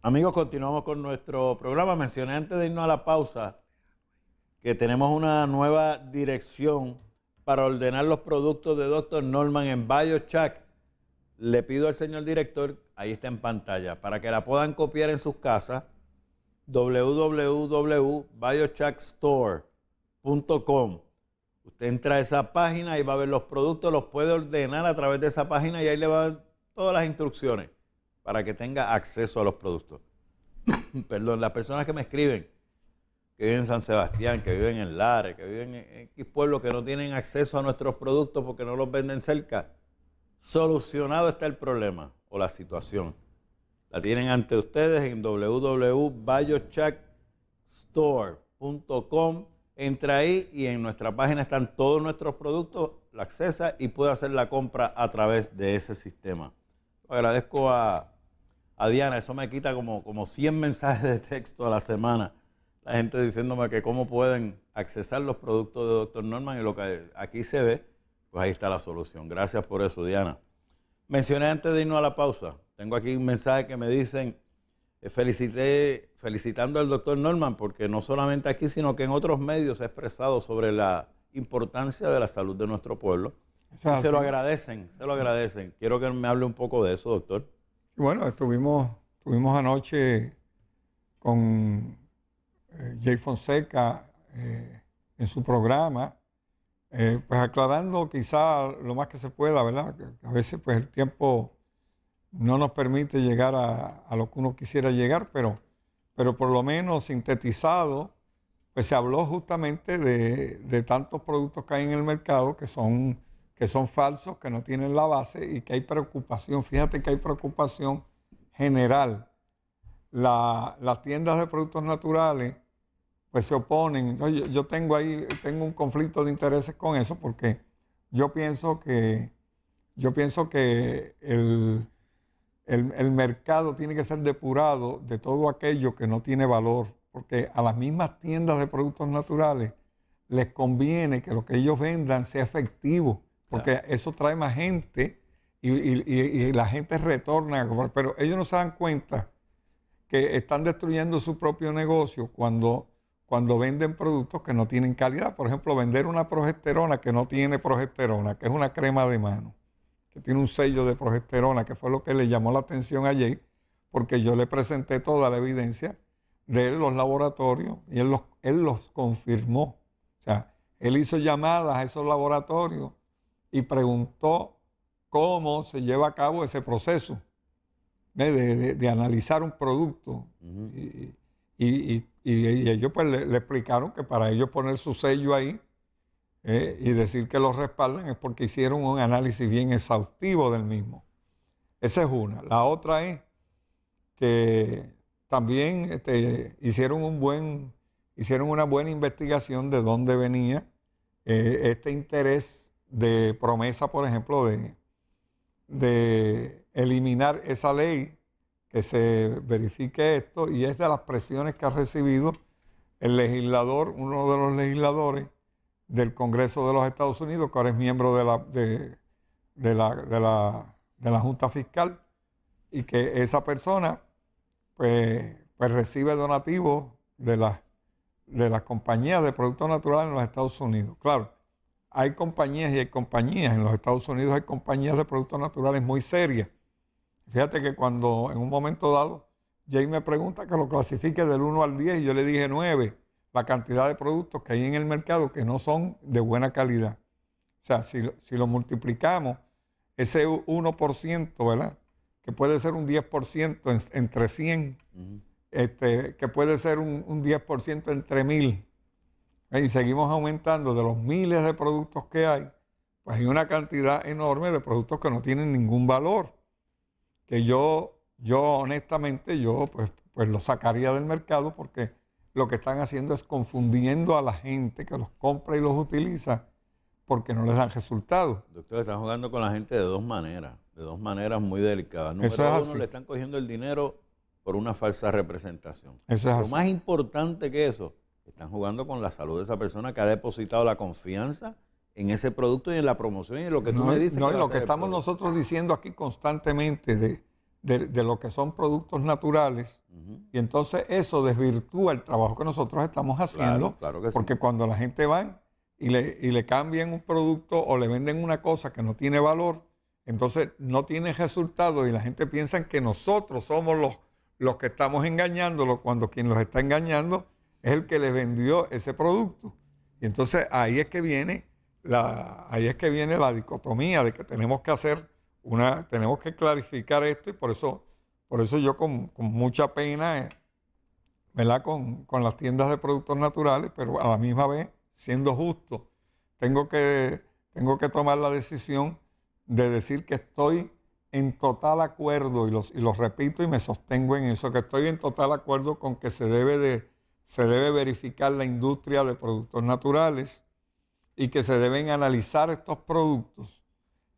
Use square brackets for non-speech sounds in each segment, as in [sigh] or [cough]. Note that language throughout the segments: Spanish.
Amigos, continuamos con nuestro programa. Mencioné antes de irnos a la pausa que tenemos una nueva dirección para ordenar los productos de Dr. Norman en BioChack. Le pido al señor director, ahí está en pantalla, para que la puedan copiar en sus casas www.biochackstore.com. Usted entra a esa página y va a ver los productos, los puede ordenar a través de esa página y ahí le van todas las instrucciones para que tenga acceso a los productos. [laughs] Perdón, las personas que me escriben, que viven en San Sebastián, que viven en Lares, que viven en X pueblo, que no tienen acceso a nuestros productos porque no los venden cerca, solucionado está el problema o la situación. La tienen ante ustedes en www.biocheckstore.com. Entra ahí y en nuestra página están todos nuestros productos, la accesa y puede hacer la compra a través de ese sistema. Agradezco a, Diana, eso me quita como, como 100 mensajes de texto a la semana. La gente diciéndome que cómo pueden accesar los productos de Dr. Norman y lo que aquí se ve, pues ahí está la solución. Gracias por eso, Diana. Mencioné antes de irnos a la pausa tengo aquí un mensaje que me dicen, eh, felicité, felicitando al doctor Norman, porque no solamente aquí, sino que en otros medios ha expresado sobre la importancia de la salud de nuestro pueblo. y Se lo agradecen, se lo agradecen. Quiero que me hable un poco de eso, doctor. Bueno, estuvimos, anoche con eh, Jay Fonseca eh, en su programa, pues aclarando quizá lo más que se pueda, ¿verdad? Que a veces pues el tiempo no nos permite llegar a, lo que uno quisiera llegar, pero, pero por lo menos sintetizado, pues se habló justamente de, tantos productos que hay en el mercado que son, que son falsos, que no tienen la base y que hay preocupación. Fíjate que hay preocupación general. las tiendas de productos naturales pues se oponen. yo, yo tengo ahí, tengo un conflicto de intereses con eso porque yo pienso que, yo pienso que el el, mercado tiene que ser depurado de todo aquello que no tiene valor, porque a las mismas tiendas de productos naturales les conviene que lo que ellos vendan sea efectivo, porque eso trae más gente y, la gente retorna a Pero ellos no se dan cuenta que están destruyendo su propio negocio cuando, cuando venden productos que no tienen calidad. Por ejemplo, vender una progesterona que no tiene progesterona, que es una crema de mano que tiene un sello de progesterona, que fue lo que le llamó la atención a Jay porque yo le presenté toda la evidencia de los laboratorios y él los, él los confirmó. O sea, él hizo llamadas a esos laboratorios y preguntó cómo se lleva a cabo ese proceso de, analizar un producto. y, ellos pues, le, explicaron que para ellos poner su sello ahí ¿eh? y decir que lo respaldan es porque hicieron un análisis bien exhaustivo del mismo. Esa es una. La otra es que también este, hicieron, un buen, hicieron una buena investigación de dónde venía eh, este interés de promesa, por ejemplo, de, de eliminar esa ley, que se verifique esto, y es de las presiones que ha recibido el legislador, uno de los legisladores, del Congreso de los Estados Unidos, que ahora es miembro de la, de, la, de la, Junta Fiscal, y que esa persona pues, pues recibe donativos de las de las compañías de productos naturales en los Estados Unidos. Claro, hay compañías y hay compañías. En los Estados Unidos hay compañías de productos naturales muy serias. Fíjate que cuando en un momento dado Jay me pregunta que lo clasifique del 1 al 10 y yo le dije 9 la cantidad de productos que hay en el mercado que no son de buena calidad. O sea, si, si lo multiplicamos, ese 1%, ¿verdad? Que puede ser un 10% entre 100, este, que puede ser un, 10% entre 1000. ¿eh? Y seguimos aumentando de los miles de productos que hay, pues hay una cantidad enorme de productos que no tienen ningún valor. Que yo, yo honestamente, yo pues, pues lo sacaría del mercado porque lo que están haciendo es confundiendo a la gente que los compra y los utiliza porque no les dan resultados. Doctor, están jugando con la gente de dos maneras, de dos maneras muy delicadas. Número uno, le están cogiendo el dinero por una falsa representación. es Lo más importante que eso, están jugando con la salud de esa persona que ha depositado la confianza en ese producto y en la promoción y en lo que tú me dices. No, y lo que estamos nosotros diciendo aquí constantemente de de, lo que son productos naturales y entonces eso desvirtúa el trabajo que nosotros estamos haciendo porque cuando la gente va y le, y le cambian un producto o le venden una cosa que no tiene valor, entonces no tiene resultado y la gente piensa que nosotros somos los, los que estamos engañándolo cuando quien los está engañando es el que les vendió ese producto. Y entonces ahí es que viene ahí es que viene la dicotomía de que tenemos que hacer tenemos que clarificar esto y por eso, por eso yo con, mucha pena, eh, ¿verdad? Con, con, las tiendas de productos naturales, pero a la misma vez, siendo justo, tengo que, tengo que tomar la decisión de decir que estoy en total acuerdo, y los, y los repito y me sostengo en eso, que estoy en total acuerdo con que se debe, de, se debe verificar la industria de productos naturales y que se deben analizar estos productos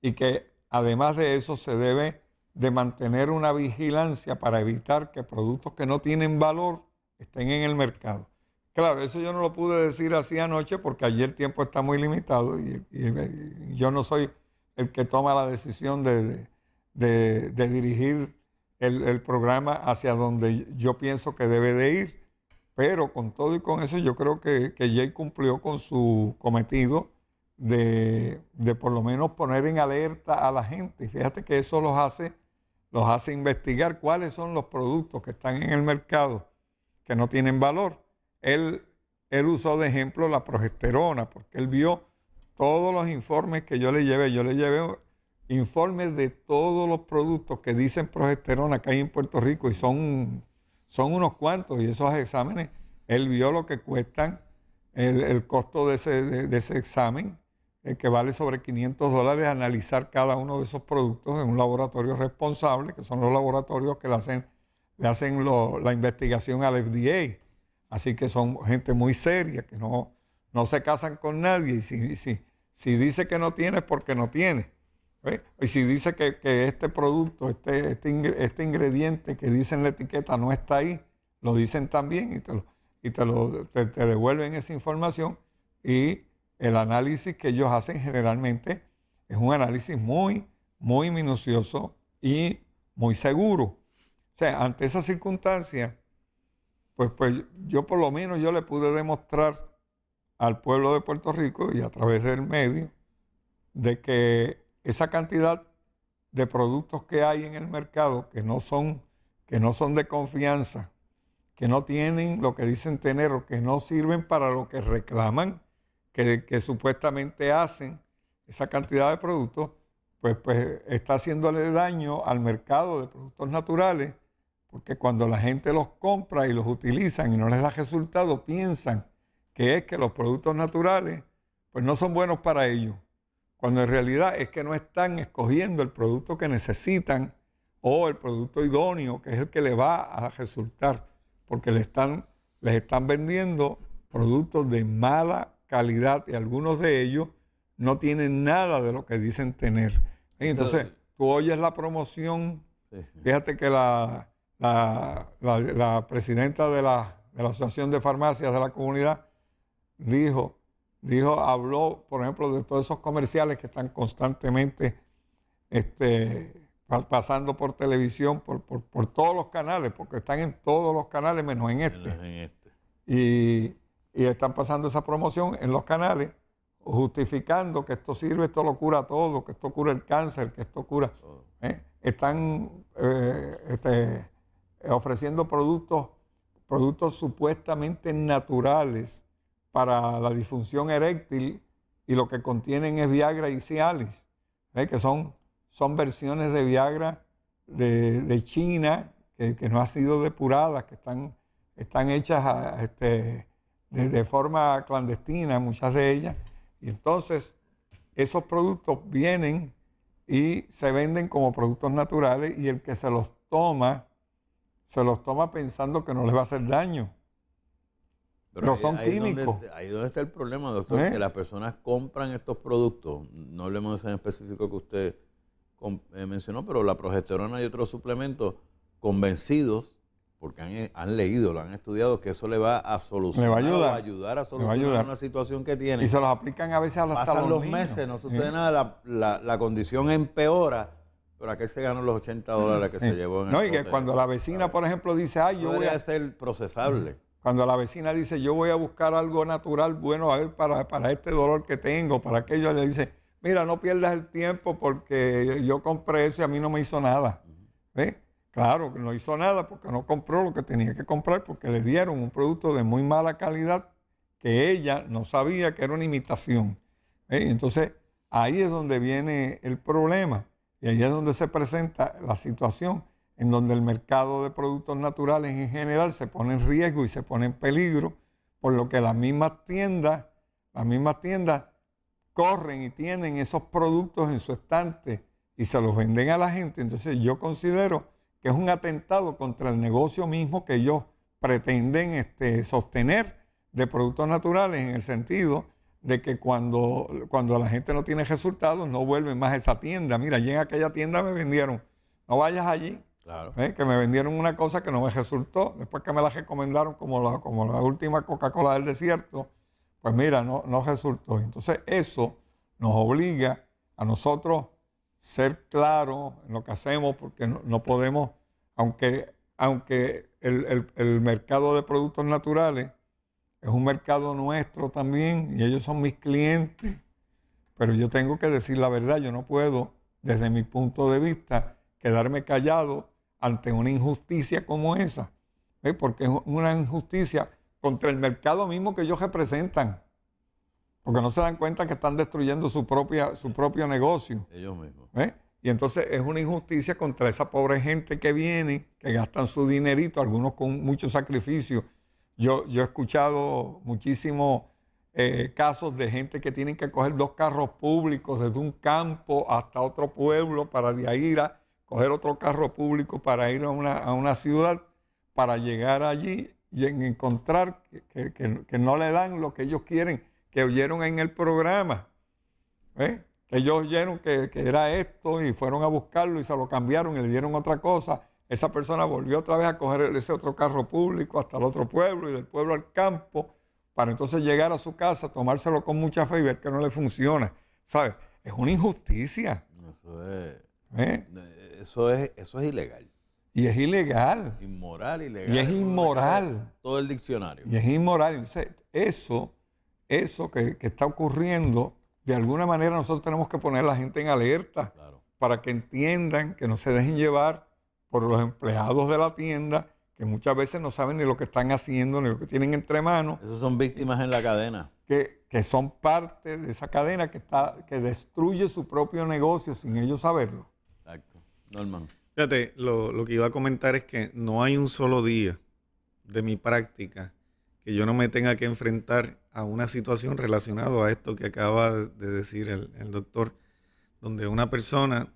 y que Además de eso, se debe de mantener una vigilancia para evitar que productos que no tienen valor estén en el mercado. Claro, eso yo no lo pude decir así anoche porque ayer el tiempo está muy limitado y, yo no soy el que toma la decisión de, dirigir el, programa hacia donde yo pienso que debe de ir. Pero con todo y con eso yo creo que, que Jay cumplió con su cometido de, por lo menos poner en alerta a la gente. Fíjate que eso los hace, los hace investigar cuáles son los productos que están en el mercado que no tienen valor. Él, usó de ejemplo la progesterona, porque él vio todos los informes que yo le llevé. Yo le llevé informes de todos los productos que dicen progesterona que hay en Puerto Rico y son, son unos cuantos. Y esos exámenes, él vio lo que cuestan, el, costo de ese, de ese examen eh, que vale sobre 500 dólares analizar cada uno de esos productos en un laboratorio responsable, que son los laboratorios que le hacen, le hacen la investigación al FDA. Así que son gente muy seria, que no, no se casan con nadie. Y si, si, si dice que no tiene, es porque no tiene. Y si dice que, este producto, este, este, este, ingrediente que dice en la etiqueta no está ahí, lo dicen también y te, lo, y te devuelven esa información y el análisis que ellos hacen generalmente es un análisis muy, muy minucioso y muy seguro. O sea, ante esa circunstancia, pues, pues yo por lo menos yo le pude demostrar al pueblo de Puerto Rico y a través del medio de que esa cantidad de productos que hay en el mercado que no son, que no son de confianza, que no tienen lo que dicen tener o que no sirven para lo que reclaman, que, supuestamente hacen esa cantidad de productos, pues, pues, está haciéndole daño al mercado de productos naturales, porque cuando la gente los compra y los utiliza y no les da resultado, piensan que es que los productos naturales pues no son buenos para ellos, cuando en realidad es que no están escogiendo el producto que necesitan o el producto idóneo, que es el que le va a resultar, porque le están, les están vendiendo productos de mala calidad y algunos de ellos no tienen nada de lo que dicen tener. Entonces, tú oyes la promoción, fíjate que la, la, presidenta de la, Asociación de Farmacias de la comunidad dijo, dijo, habló, por ejemplo, de todos esos comerciales que están constantemente este, pasando por televisión, por, todos los canales, porque están en todos los canales menos en este. Menos en este. Y, y están pasando esa promoción en los canales, justificando que esto sirve, esto lo cura todo, que esto cura el cáncer, que esto cura. ¿eh? Están eh, este, ofreciendo productos, productos supuestamente naturales para la disfunción eréctil y lo que contienen es Viagra y Cialis, ¿eh? que son, son versiones de Viagra de, China que, no han sido depuradas, que están, están hechas a, este, de, forma clandestina, muchas de ellas. Y entonces esos productos vienen y se venden como productos naturales y el que se los toma, se los toma pensando que no les va a hacer daño. Pero, son químicos. ahí donde está el problema, doctor, ¿Eh? que las personas compran estos productos. No hablemos de ese en específico que usted eh, mencionó, pero la progesterona y otros suplementos convencidos porque han, leído, lo han estudiado, que eso le va a solucionar, a ayudar, a, solucionar una situación que tiene. Y se los aplican a veces a los Pasan los, los meses, no sucede nada, la, condición empeora, pero qué se ganó los 80 dólares que se llevó en No, y que cuando la vecina, por ejemplo, dice, ay, yo voy a... ser procesable. Cuando la vecina dice, yo voy a buscar algo natural, bueno, a para, para este dolor que tengo, para aquello, le dice, mira, no pierdas el tiempo porque yo compré eso y a mí no me hizo nada. ¿Ves? Claro, que no hizo nada porque no compró lo que tenía que comprar porque le dieron un producto de muy mala calidad que ella no sabía que era una imitación. ¿eh? Entonces, ahí es donde viene el problema y ahí es donde se presenta la situación en donde el mercado de productos naturales en general se pone en riesgo y se pone en peligro, por lo que las mismas tiendas, las mismas tiendas corren y tienen esos productos en su estante y se los venden a la gente. Entonces yo considero que es un atentado contra el negocio mismo que ellos pretenden este, sostener de productos naturales en el sentido de que cuando, cuando la gente no tiene resultados no vuelven más a esa tienda. Mira, allí en aquella tienda me vendieron, no vayas allí, claro. ¿eh? que me vendieron una cosa que no me resultó, después que me la recomendaron como la, como la última Coca-Cola del desierto, pues mira, no, no resultó. Entonces eso nos obliga a nosotros ser claro en lo que hacemos, porque no, podemos, aunque, aunque el, mercado de productos naturales es un mercado nuestro también, y ellos son mis clientes, pero yo tengo que decir la verdad, yo no puedo, desde mi punto de vista, quedarme callado ante una injusticia como esa, porque es una injusticia contra el mercado mismo que ellos representan porque no se dan cuenta que están destruyendo su, propia, su propio negocio. Ellos mismos. ¿Eh? Y entonces es una injusticia contra esa pobre gente que viene, que gastan su dinerito, algunos con mucho sacrificio. Yo, yo he escuchado muchísimos eh, casos de gente que tienen que coger dos carros públicos desde un campo hasta otro pueblo para de ahí ir a coger otro carro público para ir a una, ciudad, para llegar allí y encontrar que, que no le dan lo que ellos quieren que oyeron en el programa. ¿eh? que Ellos oyeron que, que, era esto y fueron a buscarlo y se lo cambiaron y le dieron otra cosa. Esa persona volvió otra vez a coger ese otro carro público hasta el otro pueblo y del pueblo al campo para entonces llegar a su casa, tomárselo con mucha fe y ver que no le funciona. ¿Sabes? Es una injusticia. Eso es, ¿eh? eso es, eso es ilegal. Y es ilegal. Inmoral, ilegal. Y es inmoral. Todo el diccionario. Y es inmoral. Entonces, eso eso que, está ocurriendo, de alguna manera nosotros tenemos que poner a la gente en alerta para que entiendan que no se dejen llevar por los empleados de la tienda que muchas veces no saben ni lo que están haciendo, ni lo que tienen entre manos. Esas son víctimas en la cadena. Que, son parte de esa cadena que, está, que destruye su propio negocio sin ellos saberlo. Exacto. Norman. Fíjate, lo, lo que iba a comentar es que no hay un solo día de mi práctica que yo no me tenga que enfrentar a una situación relacionada a esto que acaba de decir el, doctor, donde una persona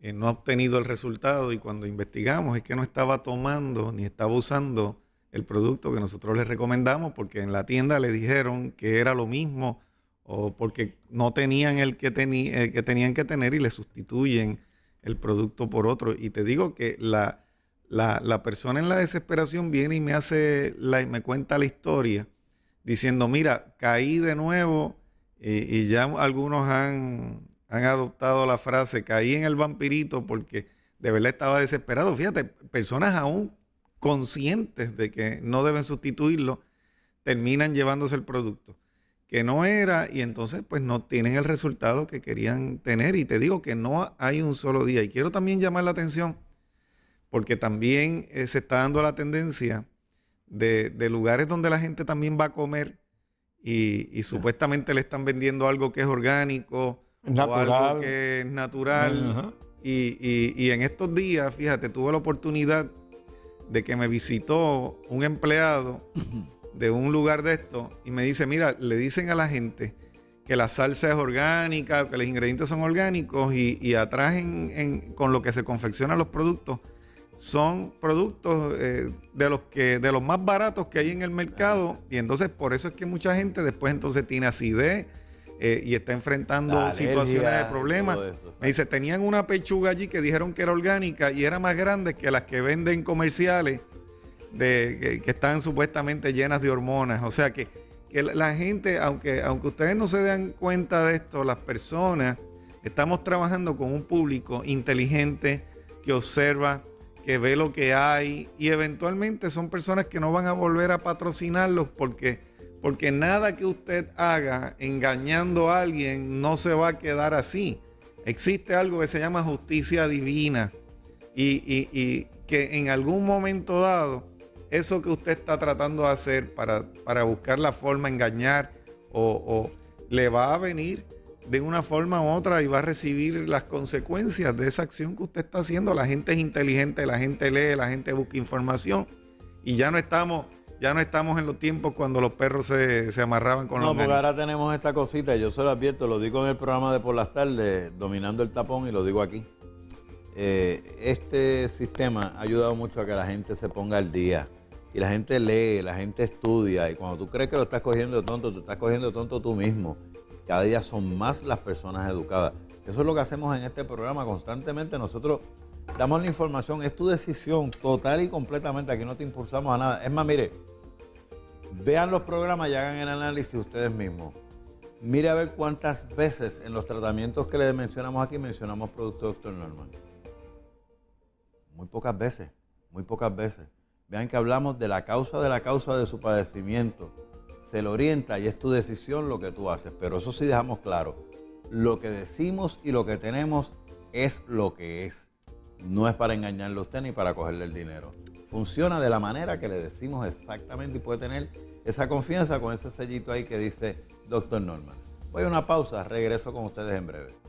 eh, no ha obtenido el resultado y cuando investigamos es que no estaba tomando ni estaba usando el producto que nosotros les recomendamos porque en la tienda le dijeron que era lo mismo o porque no tenían el que, el eh, que tenían que tener y le sustituyen el producto por otro. Y te digo que la la, persona en la desesperación viene y me hace me cuenta la historia diciendo, mira, caí de nuevo eh, y ya algunos han, han, adoptado la frase, caí en el vampirito porque de verdad estaba desesperado. Fíjate, personas aún conscientes de que no deben sustituirlo, terminan llevándose el producto que no era y entonces pues no tienen el resultado que querían tener. Y te digo que no hay un solo día. Y quiero también llamar la atención porque también eh, se está dando la tendencia de, lugares donde la gente también va a comer y, supuestamente le están vendiendo algo que es orgánico natural. o algo que es natural. y, en estos días, fíjate, tuve la oportunidad de que me visitó un empleado de un lugar de esto y me dice, mira, le dicen a la gente que la salsa es orgánica, que los ingredientes son orgánicos y, atrás en, con lo que se confeccionan los productos son productos eh, de los que de los más baratos que hay en el mercado y entonces por eso es que mucha gente después entonces tiene acidez eh, y está enfrentando situaciones de problemas. Me dice, tenían una pechuga allí que dijeron que era orgánica y era más grande que las que venden comerciales de, que, están supuestamente llenas de hormonas. O sea que la gente, aunque, aunque ustedes no se den cuenta de esto, las personas, estamos trabajando con un público inteligente que observa, que ve lo que hay y eventualmente son personas que no van a volver a patrocinarlos porque, porque nada que usted haga engañando a alguien no se va a quedar así. Existe algo que se llama justicia divina y, que en algún momento dado eso que usted está tratando de hacer para, buscar la forma de engañar o, o le va a venir de una forma u otra y va a recibir las consecuencias de esa acción que usted está haciendo. La gente es inteligente, la gente lee, la gente busca información y ya no estamos ya no estamos en los tiempos cuando los perros se, amarraban con los No, porque ahora tenemos esta cosita, yo se lo advierto, lo digo en el programa de por las tardes, dominando el tapón y lo digo aquí. Eh, este sistema ha ayudado mucho a que la gente se ponga al día. Y la gente lee, la gente estudia. Y cuando tú crees que lo estás cogiendo tonto, te estás cogiendo tonto tú mismo. Cada día son más las personas educadas. Eso es lo que hacemos en este programa constantemente. Nosotros damos la información, es tu decisión total y completamente. Aquí no te impulsamos a nada. Es más, mire, vean los programas y hagan el análisis ustedes mismos. Mire a ver cuántas veces en los tratamientos que le mencionamos aquí mencionamos producto doctor Norman. Muy pocas veces, muy pocas veces. Vean que hablamos de la causa de la causa de su padecimiento se le orienta y es tu decisión lo que tú haces. Pero eso sí dejamos claro, lo que decimos y lo que tenemos es lo que es. No es para engañarle a usted ni para cogerle el dinero. Funciona de la manera que le decimos exactamente y puede tener esa confianza con ese sellito ahí que dice Doctor Norman. Voy a una pausa, regreso con ustedes en breve.